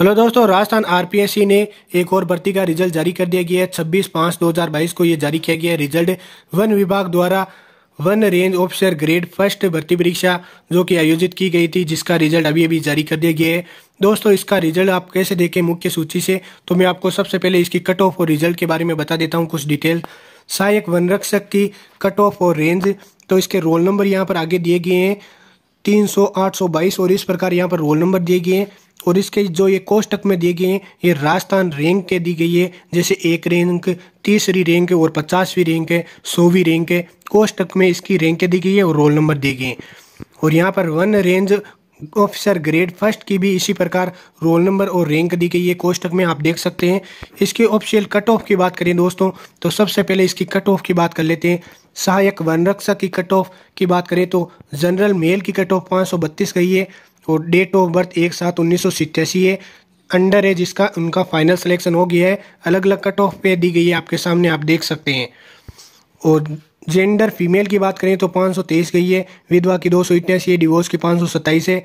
hello दोस्तों Rajasthan RPSC ने एक और भर्ती का रिजल्ट जारी कर दिया गया है छब्बीस पाँच दो हज़ार बाईस को ये जारी किया गया है रिजल्ट वन विभाग द्वारा वन रेंज ऑफिसर ग्रेड फर्स्ट भर्ती परीक्षा जो कि आयोजित की गई थी जिसका रिजल्ट अभी अभी जारी कर दिया गया है दोस्तों इसका रिजल्ट आप कैसे देखें मुख्य सूची से तो मैं आपको सबसे पहले इसकी कट ऑफ और रिजल्ट के बारे में बता देता हूँ कुछ डिटेल सहायक वन रक्षक की कट ऑफ और रेंज तो इसके रोल नंबर यहाँ पर आगे दिए गए हैं तीन सौ आठ सौ बाईस और इस प्रकार यहाँ पर रोल नंबर दिए गए हैं और इसके जो ये कोष्टक में दिए गए हैं ये राजस्थान रैंक के दी गई है जैसे एक रैंक तीसरी रैंक और पचासवीं रैंक है सौवीं रैंक है कोष्टक में इसकी रैंकें दी गई है और रोल नंबर दिए गए हैं और यहाँ पर वन रेंज ऑफिसर ग्रेड फर्स्ट की भी इसी प्रकार रोल नंबर और रैंक दी गई है कोष्टक में आप देख सकते हैं इसके ऑफिशियल कट ऑफ की बात करें दोस्तों तो सबसे पहले इसकी कट ऑफ की बात कर लेते हैं सहायक वनरक्षक की कट ऑफ की बात करें तो जनरल मेल की कट ऑफ पाँच गई है और डेट ऑफ बर्थ एक साथ उन्नीस है अंडर है जिसका उनका फाइनल सिलेक्शन हो गया है अलग अलग कट ऑफ पे दी गई है आपके सामने आप देख सकते हैं और जेंडर फीमेल की बात करें तो 523 गई है विधवा की दो सौ इक्यासी है डिवोर्स की पाँच है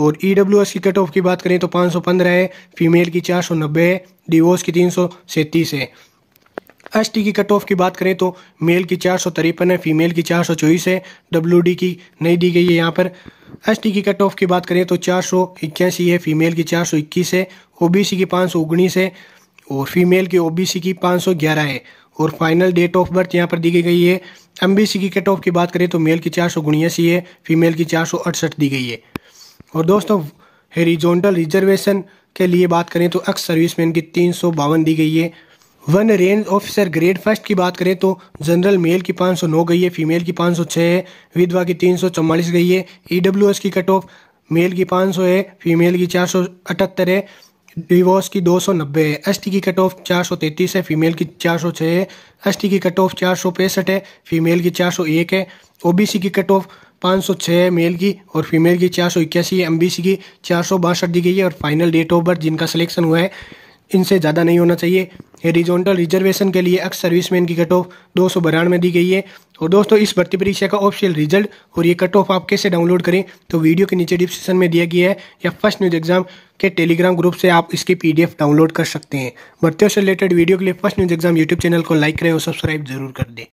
और ई डब्ल्यू एस की कट ऑफ की बात करें तो 515 है फीमेल की 490 है डिवोर्स की तीन है एस टी की कट ऑफ की बात करें तो मेल की चार सौ तिरपन है फीमेल की चार सौ चौबीस है डब्ल्यू डी की नहीं दी गई है यहाँ पर एस की कट ऑफ की बात करें तो चार सौ इक्यासी है फीमेल की चार सौ इक्कीस है ओबीसी की पाँच सौ उन्नीस है और फीमेल की ओबीसी की पाँच सौ ग्यारह है और फाइनल डेट ऑफ बर्थ यहाँ पर दी गई है एम की कट ऑफ की बात करें तो मेल की चार सौ उन्यासी है फीमेल की चार सौ अड़सठ दी गई है और दोस्तों हेरिजोनटल रिजर्वेशन के लिए बात करें तो एक्स सर्विसमैन की तीन सौ बावन दी गई है वन रेंज ऑफिसर ग्रेड फर्स्ट की बात करें तो जनरल मेल की 509 गई है फीमेल की 506 है विधवा की तीन गई है ई e की कट ऑफ मेल की 500 है फीमेल की 478 है डिवोर्स की 290 है एसटी की कट ऑफ 433 है फीमेल की 406 है एसटी की कट ऑफ चार है फीमेल की 401 है ओबीसी की कट ऑफ 506 है मेल की और फीमेल की चार सौ इक्यासी है एमबीसी की चार सौ बासठ दी गई है और फाइनल डेट ऑफ बर्थ जिनका सिलेक्शन हुआ है इनसे ज़्यादा नहीं होना चाहिए रिजोनटल रिजर्वेशन के लिए अक्स सर्विसमैन की कट ऑफ दो सौ बानवे दी गई है और दोस्तों इस भर्ती परीक्षा का ऑफिशियल रिजल्ट और ये कट ऑफ आप कैसे डाउनलोड करें तो वीडियो के नीचे डिस्क्रिप्शन में दिया गया है या फर्स्ट न्यूज एग्जाम के टेलीग्राम ग्रुप से आप इसकी पीडीएफ डाउनलोड कर सकते हैं भर्तियों से रिलेटेड वीडियो के लिए first news exam youtube channel को लाइक करें और सब्सक्राइब जरूर कर दें